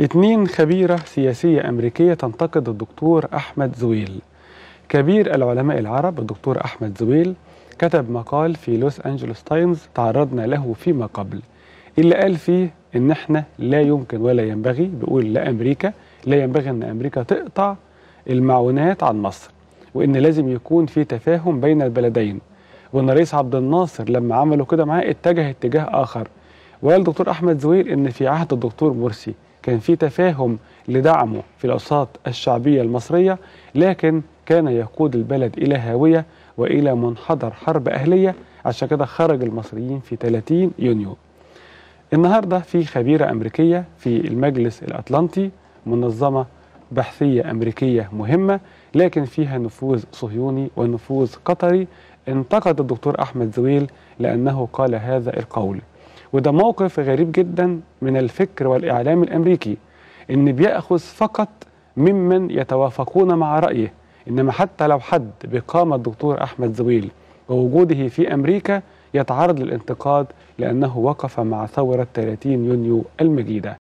اتنين خبيرة سياسية أمريكية تنتقد الدكتور أحمد زويل كبير العلماء العرب الدكتور أحمد زويل كتب مقال في لوس أنجلوس تايمز تعرضنا له فيما قبل اللي قال فيه إن إحنا لا يمكن ولا ينبغي بيقول لأمريكا لا ينبغي إن أمريكا تقطع المعونات عن مصر وإن لازم يكون في تفاهم بين البلدين وإن الرئيس عبد الناصر لما عملوا كده معاه اتجه اتجاه آخر وقال الدكتور أحمد زويل إن في عهد الدكتور مرسي كان في تفاهم لدعمه في الاوساط الشعبيه المصريه لكن كان يقود البلد الى هاويه والى منحدر حرب اهليه عشان كده خرج المصريين في 30 يونيو. النهارده في خبيره امريكيه في المجلس الاطلنطي منظمه بحثيه امريكيه مهمه لكن فيها نفوذ صهيوني ونفوذ قطري انتقد الدكتور احمد زويل لانه قال هذا القول وده موقف غريب جدا من الفكر والإعلام الأمريكي إن بيأخذ فقط ممن يتوافقون مع رأيه إنما حتى لو حد بقامة الدكتور أحمد زويل ووجوده في أمريكا يتعرض للانتقاد لأنه وقف مع ثورة 30 يونيو المجيدة